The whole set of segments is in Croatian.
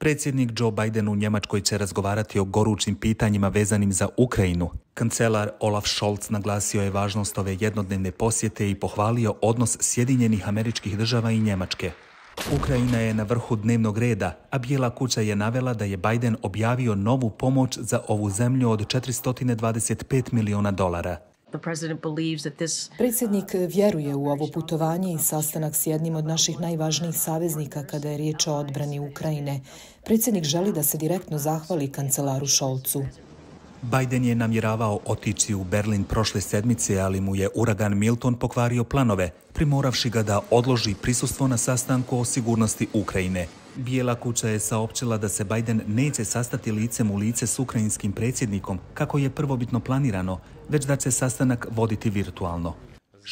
Predsjednik Joe Biden u Njemačkoj će razgovarati o gorućim pitanjima vezanim za Ukrajinu. Kancelar Olaf Scholz naglasio je važnost ove jednodnevne posjete i pohvalio odnos Sjedinjenih američkih država i Njemačke. Ukrajina je na vrhu dnevnog reda, a Bijela kuća je navela da je Biden objavio novu pomoć za ovu zemlju od 425 milijuna dolara. Predsjednik uh, vjeruje u ovo putovanje i sastanak s jednim od naših najvažnijih saveznika kada je riječ o odbrani Ukrajine. Predsjednik želi da se direktno zahvali kancelaru Šolcu. Biden je namjeravao otići u Berlin prošle sedmice, ali mu je uragan Milton pokvario planove, primoravši ga da odloži prisustvo na sastanku o sigurnosti Ukrajine – Bijela kuća je saopćila da se Biden neće sastati licem u lice s ukrajinskim predsjednikom, kako je prvobitno planirano, već da će sastanak voditi virtualno.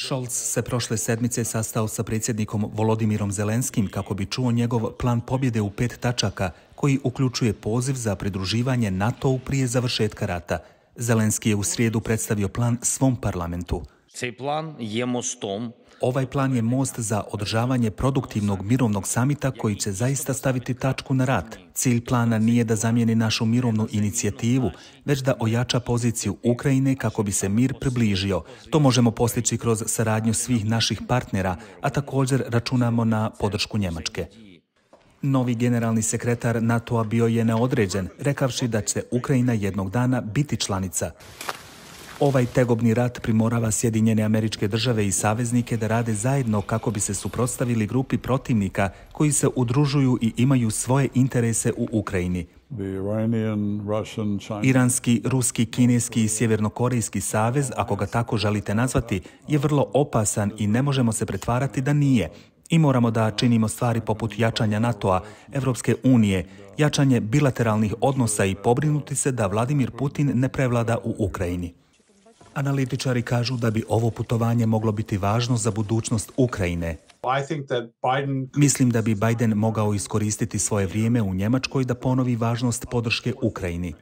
Scholz se prošle sedmice sastao sa predsjednikom Volodimirom Zelenskim kako bi čuo njegov plan pobjede u pet tačaka, koji uključuje poziv za pridruživanje NATO-u prije završetka rata. Zelenski je u srijedu predstavio plan svom parlamentu. Ovaj plan je most za održavanje produktivnog mirovnog samita koji će zaista staviti tačku na rat. Cilj plana nije da zamijeni našu mirovnu inicijativu, već da ojača poziciju Ukrajine kako bi se mir približio. To možemo postići kroz saradnju svih naših partnera, a također računamo na podršku Njemačke. Novi generalni sekretar NATO-a bio je neodređen, rekavši da će Ukrajina jednog dana biti članica. Ovaj tegobni rat primorava Sjedinjene američke države i saveznike da rade zajedno kako bi se suprotstavili grupi protivnika koji se udružuju i imaju svoje interese u Ukrajini. Iranski, ruski, kineski i sjevernokorejski savez, ako ga tako želite nazvati, je vrlo opasan i ne možemo se pretvarati da nije. I moramo da činimo stvari poput jačanja NATO-a, Evropske unije, jačanje bilateralnih odnosa i pobrinuti se da Vladimir Putin ne prevlada u Ukrajini. Analitičari kažu da bi ovo putovanje moglo biti važno za budućnost Ukrajine. Mislim da bi Biden mogao iskoristiti svoje vrijeme u Njemačkoj da ponovi važnost podrške Ukrajini.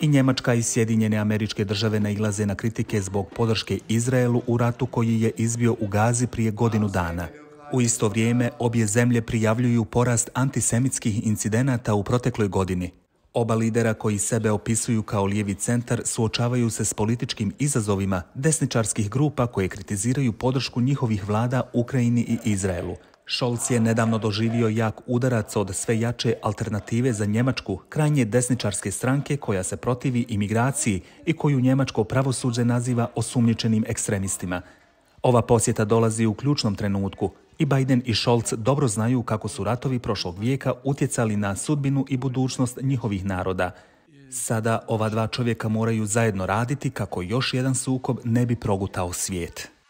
I Njemačka i Sjedinjene američke države nailaze na kritike zbog podrške Izraelu u ratu koji je izbio u Gazi prije godinu dana. U isto vrijeme obje zemlje prijavljuju porast antisemitskih incidenata u protekloj godini. Oba lidera koji sebe opisuju kao lijevi centar suočavaju se s političkim izazovima desničarskih grupa koje kritiziraju podršku njihovih vlada Ukrajini i Izraelu. Scholz je nedavno doživio jak udarac od sve jače alternative za Njemačku, krajnje desničarske stranke koja se protivi imigraciji i koju njemačko pravosuđe naziva osumnjičenim ekstremistima. Ova posjeta dolazi u ključnom trenutku i Biden i Scholz dobro znaju kako su ratovi prošlog vijeka utjecali na sudbinu i budućnost njihovih naroda. Sada ova dva čovjeka moraju zajedno raditi kako još jedan sukob ne bi progutao svijet.